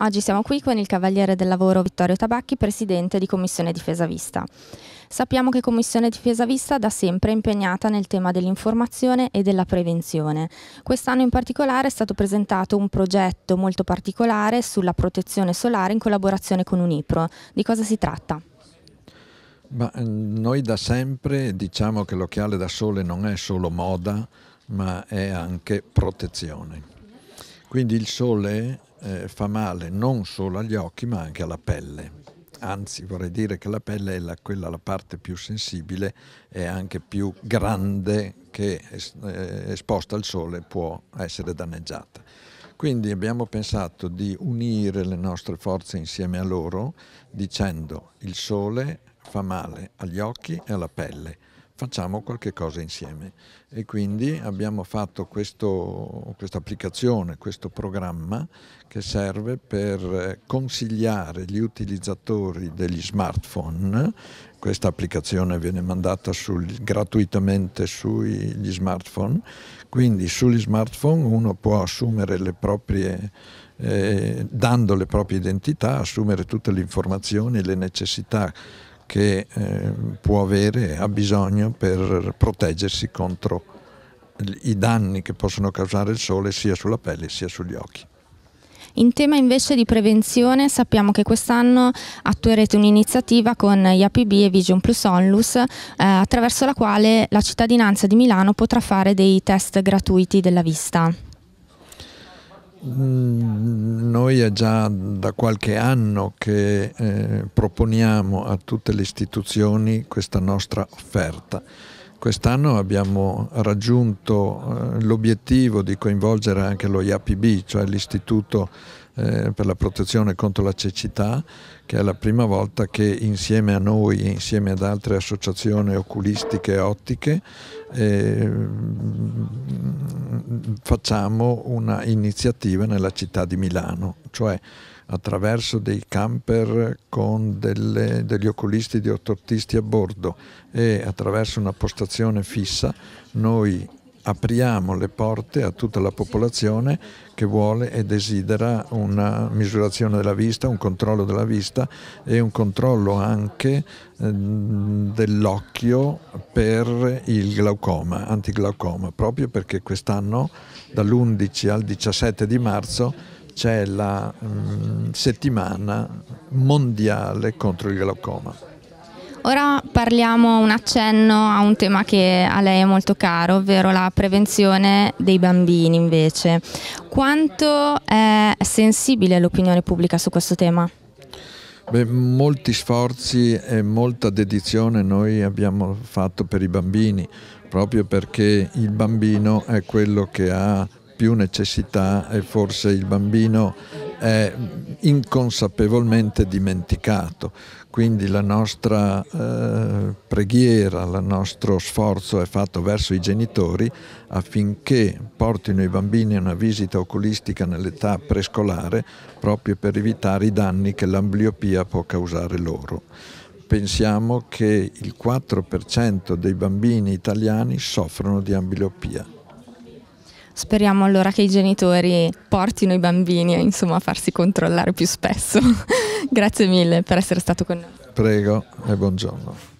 Oggi siamo qui con il Cavaliere del Lavoro Vittorio Tabacchi, Presidente di Commissione Difesa Vista. Sappiamo che Commissione Difesa Vista da sempre è impegnata nel tema dell'informazione e della prevenzione. Quest'anno in particolare è stato presentato un progetto molto particolare sulla protezione solare in collaborazione con Unipro. Di cosa si tratta? Ma eh, noi da sempre diciamo che l'occhiale da sole non è solo moda, ma è anche protezione. Quindi il sole eh, fa male non solo agli occhi ma anche alla pelle. Anzi vorrei dire che la pelle è la, quella la parte più sensibile e anche più grande che es, eh, esposta al sole può essere danneggiata. Quindi abbiamo pensato di unire le nostre forze insieme a loro dicendo il sole fa male agli occhi e alla pelle facciamo qualche cosa insieme. E quindi abbiamo fatto questa applicazione, questo programma che serve per consigliare gli utilizzatori degli smartphone. Questa applicazione viene mandata sul, gratuitamente sugli smartphone, quindi sugli smartphone uno può assumere le proprie eh, dando le proprie identità, assumere tutte le informazioni, e le necessità che eh, può avere, ha bisogno per proteggersi contro i danni che possono causare il sole sia sulla pelle sia sugli occhi. In tema invece di prevenzione sappiamo che quest'anno attuerete un'iniziativa con IAPB e Vision Plus Onlus eh, attraverso la quale la cittadinanza di Milano potrà fare dei test gratuiti della vista. Mm, noi è già da qualche anno che eh, proponiamo a tutte le istituzioni questa nostra offerta. Quest'anno abbiamo raggiunto eh, l'obiettivo di coinvolgere anche lo IAPB, cioè l'Istituto eh, per la protezione contro la cecità, che è la prima volta che insieme a noi e insieme ad altre associazioni oculistiche e ottiche eh, facciamo una iniziativa nella città di Milano, cioè attraverso dei camper con delle, degli oculisti e di ortoptisti a bordo e attraverso una postazione fissa noi apriamo le porte a tutta la popolazione che vuole e desidera una misurazione della vista, un controllo della vista e un controllo anche ehm, dell'occhio per il glaucoma, antiglaucoma, proprio perché quest'anno dall'11 al 17 di marzo c'è la mm, settimana mondiale contro il glaucoma. Ora parliamo un accenno a un tema che a lei è molto caro, ovvero la prevenzione dei bambini invece. Quanto è sensibile l'opinione pubblica su questo tema? Beh, molti sforzi e molta dedizione noi abbiamo fatto per i bambini, proprio perché il bambino è quello che ha più necessità e forse il bambino è inconsapevolmente dimenticato. Quindi la nostra eh, preghiera, il nostro sforzo è fatto verso i genitori affinché portino i bambini a una visita oculistica nell'età prescolare proprio per evitare i danni che l'ambliopia può causare loro pensiamo che il 4% dei bambini italiani soffrono di ambliopia. Speriamo allora che i genitori portino i bambini insomma, a farsi controllare più spesso. Grazie mille per essere stato con noi. Prego e buongiorno.